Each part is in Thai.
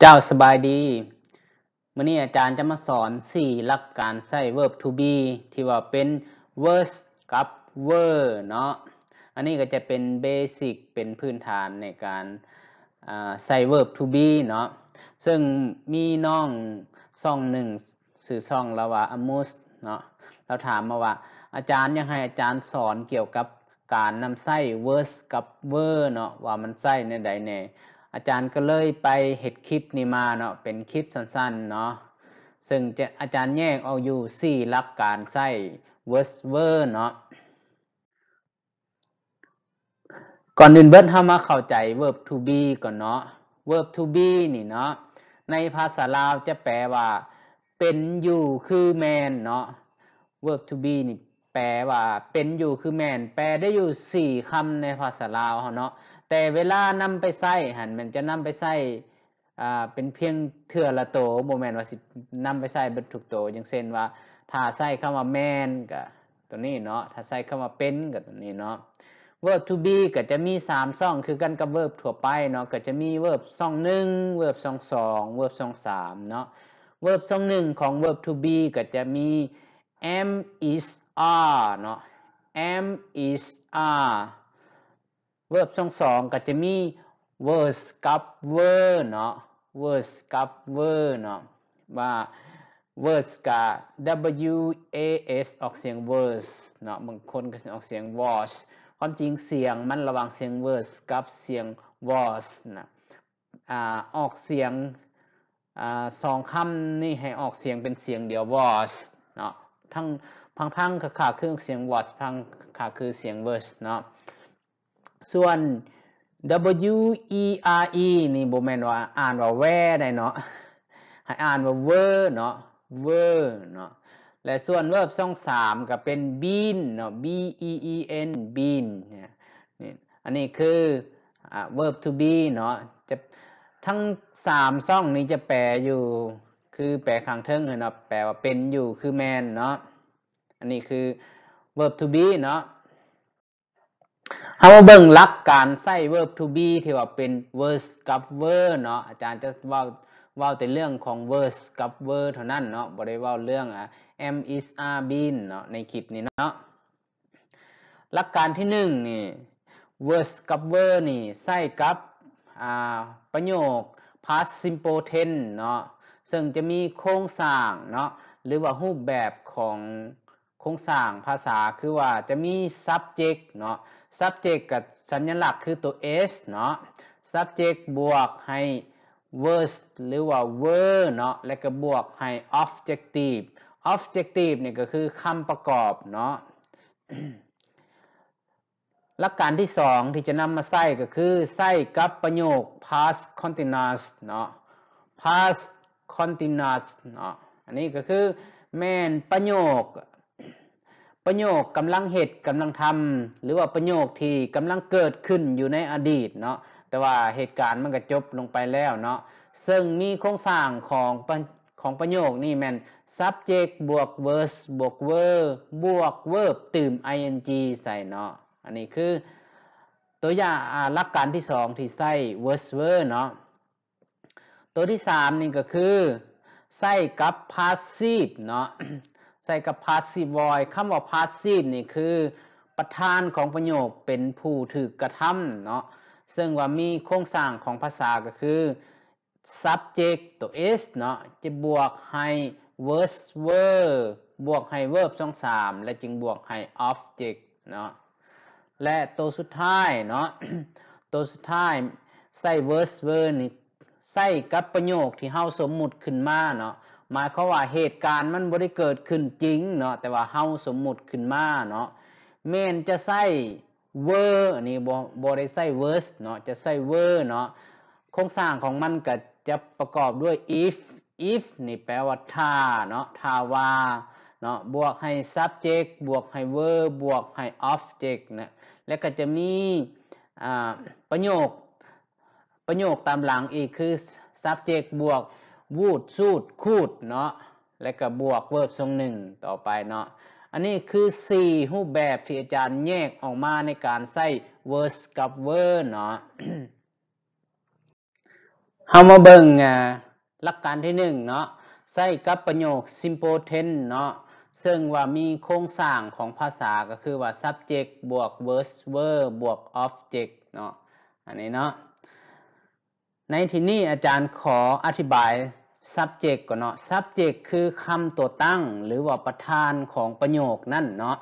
เจ้าสบายดีมื่อนี้อาจารย์จะมาสอน 4 หลักการใส่ verb to be ที่ว่าเป็น v e r s กับ were เนาะอันนี้ก็จะเป็นเบสิก เป็นพื้นฐานในการใส่ verb to be เนาะซึ่งมีน้องซ่องหนึ่งสื่อซ่องเราว่า amus เนาะเราถามมาว่า อาจารย์ยังให้อาจารย์สอนเกี่ยวกับการนำใส่ v e r s กับ were เนาะว่ามันใส่ในใดแน่อาจารย์ก็เลยไปเห็ดคลิปนี้มาเนาะ เป็นคลิปสั้นๆ เนาะ ซึ่งจะอาจารย์แยกเอาอยู่สี่ลักการใส่เว r ร์สเวอร์เนาะ ก่อนอื่นเบิร์ดเข้ามาเข้าใจ verb to be ก่อนเนาะ verb to be นี่เนาะ ในภาษาลาวจะแปลว่า เป็นอยู่คือแมนเนาะ verb to be นี่แปลว่าเป็นอยู่คือแมนแปลได้อยู่สี่คำในภาษาลาวเนาะแต่เวลานำไปใส่หันมันจะนำไปใส่อ่าเป็นเพียงเถื่อละโตบ่แมนว่าสินำไปใส่เบิดทุกโตอย่างเช่นว่าถ้าใส่คำว่าแมนก็ตัวนี้เนาะถ้าใส่คำว่าเป็นก็ตัวนี้เนาะ verb to be ก็จะมี3ซ่องคือกันกับ verb ทั่วไปเนาะก็จะมี verb ซ่อง1 verb ซ่อง2 verb ซ่อง3เนาะ verb ซ่อง1ของ verb to be ก็จะมี am is are เนาะ am is are เวิร์บช่องสองก็จะมี v e r ์สกับ v e r ์เนาะ v e r ์สกับ v e r ์เนาะว่า v e r ์สกับ w a s ออกเสียง v e r ์สเนาะบางคนก็ออกเสียง wash ความจริงเสียงมันระหว่างเสียง v e r ์สกับเสียง was นะอออกเสียงสองคำนี่ให้ออกเสียงเป็นเสียงเดียว was เนาะ ทั้งพังๆังขาคือเสียง was พังขาคือเสียง v e r ์สเนาะส่วน w e r e นี่บมแมนว่า อ่านว่าแวได้เนาะ ให้อ่านว่าเวอร์เนาะเวอร์เนาะ และส่วนเวิร์บช่องสามก็เป็น been เนาะ b e e n been เนี่ยนี่อันนี้คืออ่า verb to be เนาะจะทั้งสามช่องนี้จะแปลอยู่ คือแปลข้างเทิงเนาะแปลว่าเป็นอยู่ คือแมนเนาะ อันนี้คือ verb to be เนาะถ้าวาเบิ่งลักการใส่ verb to be ที่ว่าเป็น verse กับ verb เนาะอาจารย์จะว่าว่าแต่เรื่องของ verse กับ verb เท่านั้นเนาะบ่ได้ว่าเรื่องอ่ะ am is are been เนาะในคลิปนี้เนาะลักการที่หนึ่งนี่ verse กับ verb นี่ใส่กับอ่า ประโยค past simple tense เนาะซึ่งจะมีโครงสร้างเนาะหรือว่ารูปแบบของครงสร้างภาษาคือว่าจะมี subject เนาะ subject กับสัญลักษณ์คือตัว s เนาะ subject บวกให้ verb หรือว่า verb เนาะและก็บวกให้ objective objective เนี่ยก็คือคำประกอบเนาะหลักการที่สองที่จะนำมาใส่ก็คือใส่กับประโยค past continuous เนาะ past continuous เนาะอันนี้ก็คือ แม่นประโยคประโยคกำลังเหตุกำลังทำหรือว่าประโยคที่กำลังเกิดขึ้นอยู่ในอดีตเนาะแต่ว่าเหตุการณ์มันก็จบลงไปแล้วเนาะซึ่งมีโครงสร้างของของประโยคนี่แมน subject บวก v e r b บวก verb บวก verb ตื่ม ing ใส่เนาะอันนี้คือตัวอย่างหลักการที่สองที่ใส่ v e r verb เนาะตัวที่สามนี่ก็คือใส่กับ passive เนาะใส่กับ passive voice คำว่า passive นี่คือประธานของประโยคเป็นผู้ถูกกระทำเนาะ ซึ่งว่ามีโครงสร้างของภาษาก็คือ subject ตัว s เนาะจะบวกให้ verb verb บวกให้ verb สองสาม และจึงบวกให้ object เนาะ และตัวสุดท้ายเนาะ ตัวสุดท้ายใส่ verb verb นี่ใส่กับประโยคที่เฮาสมมุติขึ้นมาเนาะหมายความว่าเหตุการณ์มันบ่ได้เกิดขึ้นจริงเนาะแต่ว่าเฮาสมมุติขึ้นมาเนาะแม่นจะใส่ were นี่บ่บ่ได้ใส่ร์ s เนาะจะใส่ว e r ์เนาะโครงสร้างของมันก็จะประกอบด้วย if if นี่แปลว่าถ้าเนาะถ้าว่าเนาะบวกให้ subject บวกให้ verb บวกให้ object นะแล้วก็จะมีประโยคประโยคตามหลังอีกคือ subject บวก would สูดคูดเนาะและก็บวก verb ทรงหนึ่งต่อไปเนาะ อันนี้คือ 4 รูปแบบที่อาจารย์แยกออกมาในการใส่ v e r b กับ verb เนาะเฮามาเบิ่งหลักการที่หนึ่งเนาะใส่กับประโยค simple tense เนาะ ซึ่งว่ามีโครงสร้างของภาษาก็คือว่า subject บวก verb verb บวก object เนาะ อันนี้เนาะในที่นี้อาจารย์ขออธิบาย subject ก่อนเนาะ subject คือคำตัวตั้ง หรือว่าประธานของประโยคนั่นเนาะ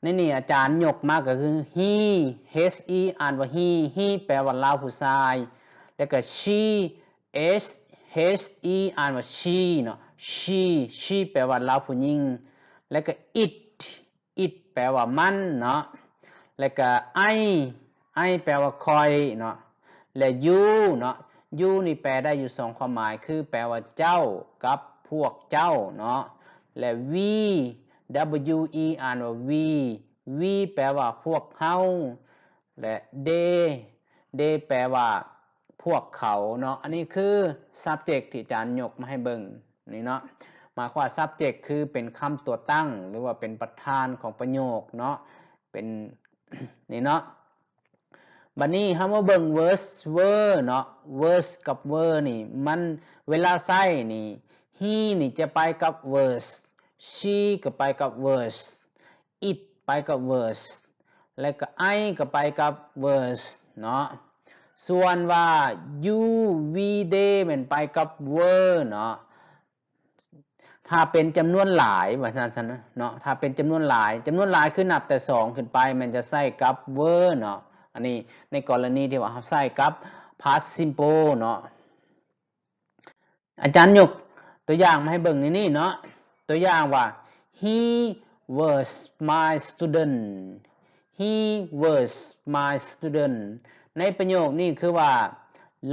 ในนี่อาจารย์ยกมากก็คือ he h e อ่านว่า he he แปลว่าเราผู้ชาย แล้วก็ she s h e อ่านว่า she เนาะ she she แปลว่าเราผู้หญิง แล้วก็ it it แปลว่ามันเนาะ แล้วก็ I I แปลว่าคอยเนาะและยูเนาะยูนี่แปลได้อยู่สองความหมาย คือแปลว่าเจ้า กับพวกเจ้าเนาะและ we w e อ่านว่า we we แปลว่าพวกเขาและ they they แปลว่าพวกเขาเนาะอันนี้คือ subject ที่อาจารย์ยกมาให้เบิ่งนี่เนาะหมายความว่า subject คือเป็นคำตัวตั้ง หรือว่าเป็นประธานของประโยคเนาะเป็นนี่เนาะบัดนี้เฮามาเบิ่ง verse อ e r เนาะ verse กับอ e r นี่ มันเวลาใช้นี่ he นี่จะไปกับ verse she ก็ไปกับ verse it ไปกับ verse และก็ I ก็ไปกับ verse เนาะส่วนว่า you we they มันไปกับ were เนาะถ้าเป็นจำนวนหลายวัานัานเนาะถ้าเป็นจำนวนหลาย จำนวนหลายคือนับแต่สองขึ้นไป มันจะใส่กับ were เนาะอันนี้ในกรณีที่ว่าใส่กับ past simple เนาะอาจารย์ยกตัวอย่างมาให้เบิ่งนี่นี่เนาะตัวอย่างว่า he was my student he was my student ในประโยคนี้คือว่า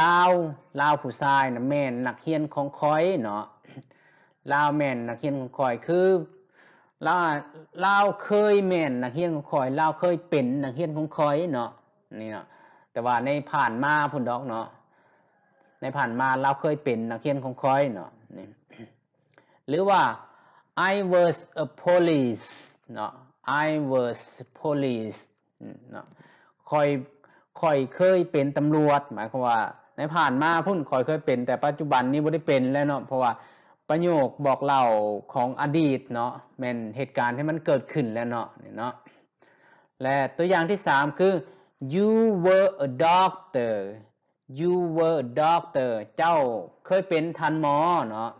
ลาว ลาวผู้ชายนะแม่นนักเรียนของคอยเนาะลาวแม่น นักเรียนของคอยคือ ลาวลาวเคยแม่น นักเรียนของคอยลาวเคยเป็นนักเรียนของคอยเนาะนี่เนาะ แต่ว่าในผ่านมาพุ่นดอกเนาะ ในผ่านมาเราเคยเป็นนักเขียนของคอยเนาะนี่หรือว่า I was a police เนาะ I was police เนาะ คอย คอยเคยเป็นตำรวจ หมายความว่าในผ่านมาพุ่น คอยเคยเป็นแต่ปัจจุบันนี้ไม่ได้เป็นแล้วเนาะ เพราะว่าประโยคบอกเล่าของอดีตเนาะเป็นเหตุการณ์ที่มันเกิดขึ้นแล้วเนาะนี่เนาะและตัวอย่างที่สามคือ you were a doctor you were a doctor เจ้าเคยเป็นทันหมอเนาะ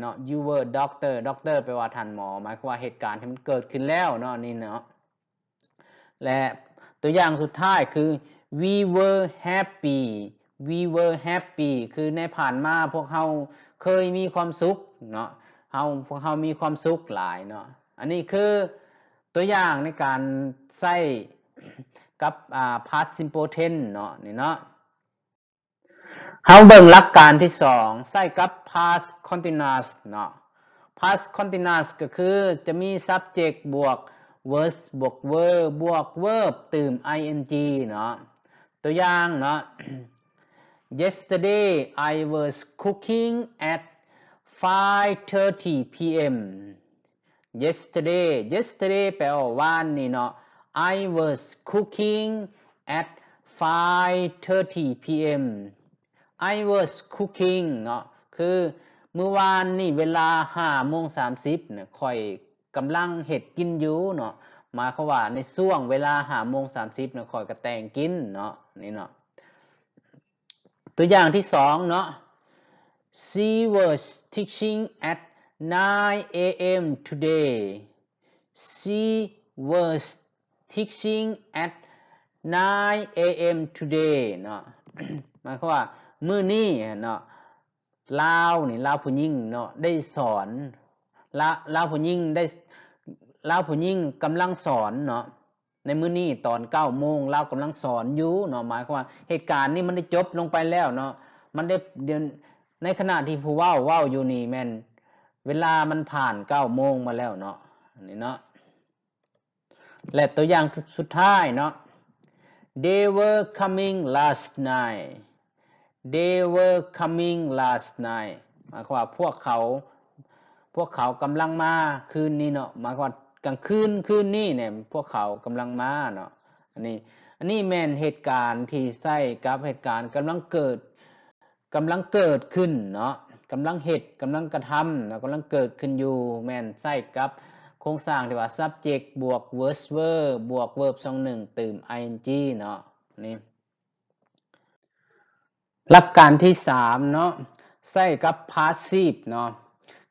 เนาะ you were doctor doctor แปลว่าทันหมอ หมายความว่าเหตุการณ์ที่มันเกิดขึ้นแล้วเนาะนี่เนาะ และตัวอย่างสุดท้ายคือ we were happy we were happy คือในผ่านมาพวกเขาเคยมีความสุขเนาะเฮาพวกเขามีความสุขหลายเนาะ อันนี้คือตัวอย่างในการใส่กับ past simple tense เนาะนี่เนาะเฮาเบิ่งหลักการที่สองใส่กับ past continuous เนาะ past continuous ก็คือจะมี subject บวก verb บวก verb บวก verb ตื่ม ing เนาะตัวอย่างเนาะ yesterday I was cooking at 5:30 p.m. yesterday yesterday แปลว่าวันนี่เนาะ I was cooking at 5:30 p.m. I was cooking เนาะคือ เมื่อวานนี่เวลา5โมง30เนี่ยคอยกำลังเห็ดกินอยู่เนาะมาเขาว่าในช่วงเวลา5โมง30เนี่ยคอยกระแตงกินเนาะ นี่เนาะ ตัวอย่างที่สองเนาะ She was teaching at 9 a.m. today. She was teaching at 9 a.m. today เนาะหมายความว่ามื้อนี้เนาะลาวนี่ลาวผู้หญิงเนาะได้สอนลาลาวผู้หญิงได้ลาวผู้หญิงกำลังสอนเนาะในมื้อนี้ตอนเก้าโมงลาวกำลังสอนอยู่เนาะหมายความว่าเหตุการณ์นี้มันได้จบลงไปแล้วเนาะมันได้เดือนในขณะที่ผู้ว่าว่าอยู่นี่แม่นเวลามันผ่านเก้าโมงมาแล้วเนาะนี่เนาะและตัวอย่างสุดท้ายเนาะ they were coming last night they were coming last night หมายความว่าพวกเขาพวกเขากำลังมาคืนนี้เนาะหมายความว่ากลางคืนคืนนี้เนี่ยพวกเขากำลังมาเนาะ อันนี้อันนี้แมนเหตุการณ์ที่ใส่กับเหตุการณ์กำลังเกิดกำลังเกิดขึ้นเนาะกำลังเหตุกำลังกระทำเนาะกำลังเกิดขึ้นอยู่แมนใส่กับโครงสร้างที่ว่า subject บวก verb verb บวก verb สองหนึ่งเติม ing เนาะนี่หลักการที่สามเนาะใส่กับ passive เนาะ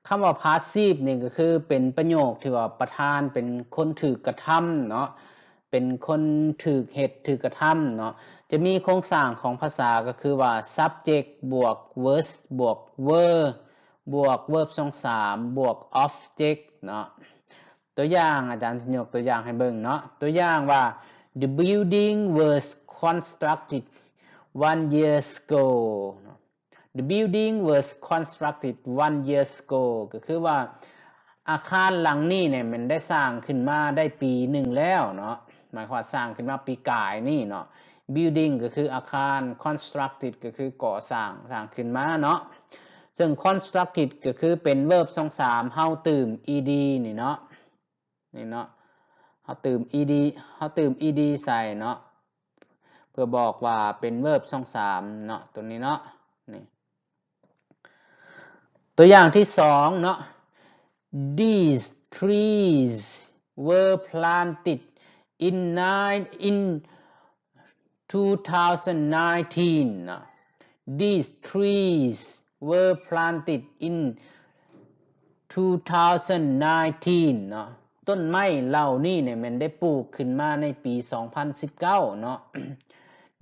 คำว่า passive นี่ก็คือเป็นประโยคที่ว่าประธานเป็นคนถือกระทำเนาะเป็นคนถือเหตุถือกระทำเนาะจะมีโครงสร้างของภาษาก็คือว่า subject บวก verb บวก verb บวก verb สองสามบวก object เนาะตัวอย่างอาจารย์ยกตัวอย่างให้เบิ่งเนาะตัวอย่างว่า the building was constructed one year ago the building was constructed one year ago ก็คือว่าอาคารหลังนี้เนี่ยมันได้สร้างขึ้นมาได้ปีหนึ่งแล้วเนาะหมายความสร้างขึ้นมาปีกายนี่เนาะ building ก็คืออาคาร constructed ก็คือก่อสร้างสร้างขึ้นมาเนาะซึ่ง constructed ก็คือเป็น verb สองสามเฮาตื่ม ed นี่เนาะนี่เนาะเขาตืม ed เขาตืม ed ใส่เนาะเพื่อบอกว่าเป็นเวิร์บช่องสามเนาะตัวนี้เนาะนี่ตัวอย่างที่สองเนาะ these trees were planted in nine in 2019 these trees were planted in 2019เนาะต้นไม้เหล่านี้เนี่ยมันได้ปลูกขึ้นมาในปี 2019เนาะ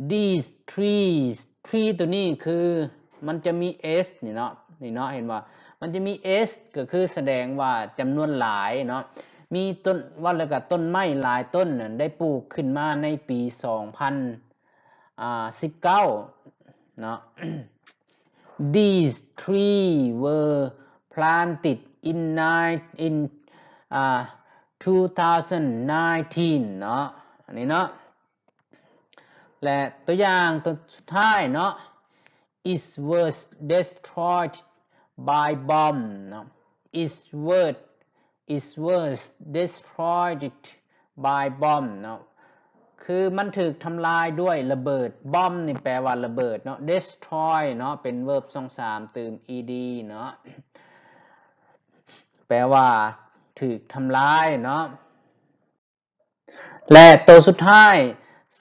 these trees tree ตัวนี้คือมันจะมี s นี่เนาะนี่เนาะเห็นว่ามันจะมี s ก็คือแสดงว่าจำนวนหลายเนาะ มีต้นว่าแล้วก็ต้นไม้หลายต้นเนี่ยได้ปลูกขึ้นมาในปี 2019เนาะ these trees were planted in nine in ่า2019 เนาะอันนี้เนาะและตัวอย่าง ตัวสุดท้ายเนาะ i s was destroyed by bomb เนาะ i s was i s was destroyed by bomb เนาะคือมันถูกทำลายด้วยระเบิด บอมนี่แปลว่าระเบิด เนาะ destroy เนาะเป็น verb สองสามเติม ed เนาะแปลว่าถูกทำลายเนาะและตัวสุดท้าย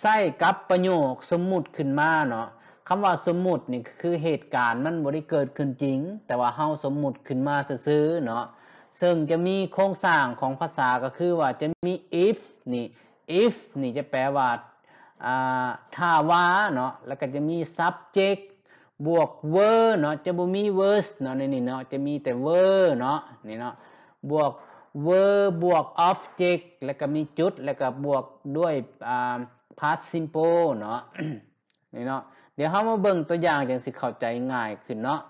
ใส่กับประโยคสมมุติขึ้นมาเนาะคำว่าสมมุตินี่คือเหตุการณ์มันบ่ได้เกิดขึ้นจริง แต่ว่าเฮาสมมุติขึ้นมาซื้อเนาะซึ่งจะมีโครงสร้างของภาษาก็คือว่าจะมี if นี่ if นี่จะแปลว่าถ้าว่าเนาะแล้วก็จะมี subject บวก were เนาะจะบ่มี verse เนาะในนี่เนาะจะมีแต่ were เนาะนี่เนาะบวก were บวก object แล้วก็มีจุด แล้วก็บวกด้วย past simple เนาะนี่เนาะ เดี๋ยวเรามาเบิ่งตัวอย่างจังสิเข้าใจง่ายขึ้นเนาะ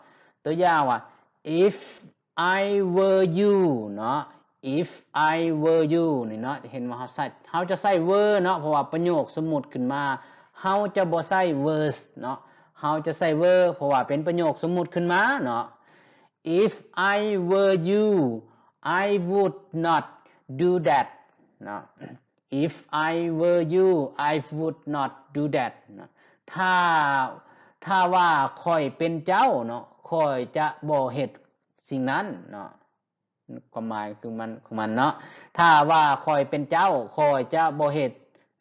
ตัวอย่างว่า if I were you เนาะ if I were you นี่เนาะเห็นว่าเขาใส่เขาจะใส่ were เนาะ เพราะว่าประโยคสมมุติขึ้นมาเขาจะบ่ใส่ was เนาะเขาจะใส่ were เพราะว่าเป็นประโยคสมมุติขึ้นมา เนาะ if I were you I would not do that นะ if I were you I would not do that นะถ้าถ้าว่าคอยเป็นเจ้าเนาะคอยจะบ่เหตุสิ่งนั้นเนาะความหมายคือมันของมันเนาะถ้าว่าคอยเป็นเจ้าคอยจะบ่เหตุ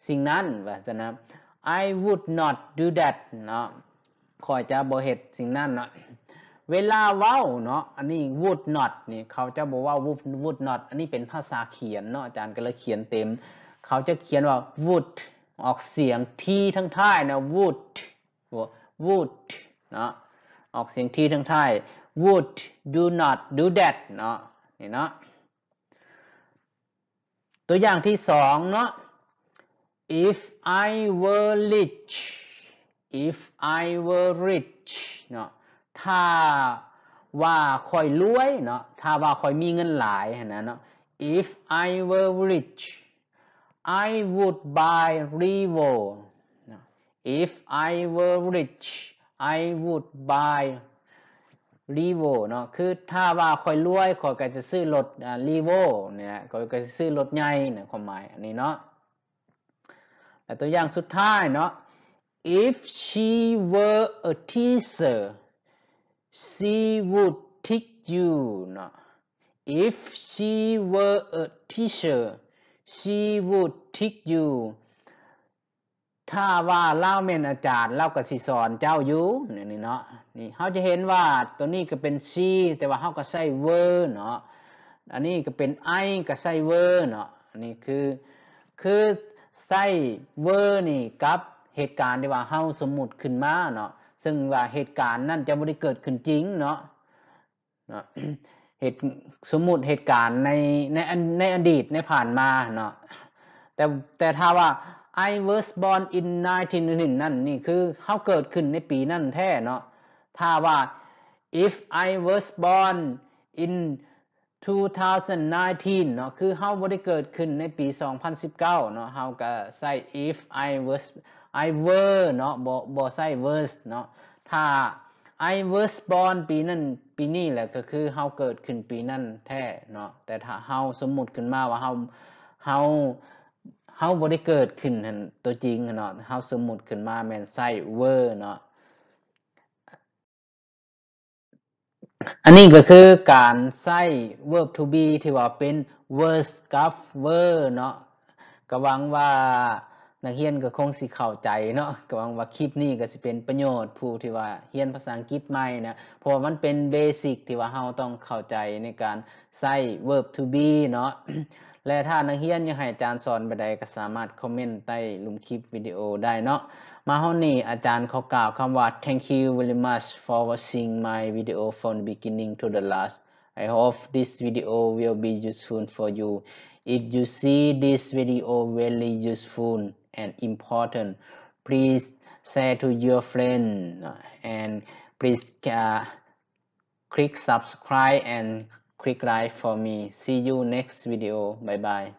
สิ่งนั้นว่าซะนะ I would not do that เนาะคอยจะบ่เหตุสิ่งนั้นเนาะเวลาเว้าเนาะอันนี้ would not นี่เขาจะบอกว่า would would not อันนี้เป็นภาษาเขียนเนาะอาจารย์ก็เลยเขียนเต็ม เขาจะเขียนว่า would ออกเสียงทีทั้งท้ายนะ would would เนาะออกเสียงทีทั้งท้าย would do not do that เนาะนี่เนาะตัวอย่างที่สองเนาะ if I were rich if I were rich เนาะถ้าว่าคอยรวยเนาะถ้าว่าคอยมีเงินหลายนะเนาะ if I were rich I would buy Revo if I were rich I would buy Revo เนาะคือถ้าว่าคอยรวยคอยก็จะซื้อรถ Revo เนี่ยคอยก็จะซื้อรถใหญ่เนี่ยความหมายอันนี้เนาะแต่ตัวอย่างสุดท้ายเนาะ if she were a teacher she would teach you นะ if she were a teacher she would teach you ถ้าว่าเล่าเมนอาจารย์เล่ากับสิสอนเจ้าอยู่นี่เนาะนี่เขาจะเห็นว่าตัวนี้ก็เป็น she แต่ว่าเขาก็ใส่ were เนาะอันนี้ก็เป็น I ก็ใส่ were เนาะนี่คือคือใส่ were นี่กับเหตุการณ์ที่ว่าเขาสมมุติขึ้นมาเนาะซึ่งว่าเหตุการณ์นั่นจะไม่ได้เกิดขึ้นจริงเนาะเหตุสมมุติเหตุการณ์ในในในอดีตในผ่านมาเนาะ แต่แต่ถ้าว่า I was born in 1 9 9 1นั่นนี่คือเขาเกิดขึ้นในปีนั่นแท้เนาะ ถ้าว่า if I was born in 2019 เนาะ คือเขาไม่ได้เกิดขึ้นในปี 2019 เนาะเขาก็ใส่ if I was I were เนาะบ่บ่ใส่ was เนาะถ้า I was born ปีนั้น ปีนี้แหละก็คือเฮาเกิดขึ้นปีนั้นแท้เนาะแต่ถ้าเฮาสมมุติขึ้นมาว่าเฮาเฮาเฮาบ่ได้เกิดขึ้นนั่นตัวจริงเนาะเฮาสมมุติขึ้นมาแม่นใส่ were เนาะอันนี้ก็คือการใส่ verb to be ที่ว่าเป็น was กับ were เนาะก็หวังว่านักเรียนก็คงสิเข้าใจเนาะก็หวังว่าคลิปนี้ก็สิเป็นประโยชน์ผู้ที่ว่าเรียนภาษาอังกฤษใหม่นะเพราะว่ามันเป็นเบสิกที่ว่าเฮาต้องเข้าใจในการใช้ verb to be เนาะและถ้านักเรียนอยากให้อาจารย์สอนบใดก็สามารถคอมเมนต์ใต้ลุมคลิปวิดีโอได้เนาะมาเฮานี้อาจารย์เขากล่าวคำว่า thank you very much for watching my video from the beginning to the last I hope this video will be useful for you If you see this video very useful, and important please share to your friend and please uh, click subscribe and click like for me see you next video bye bye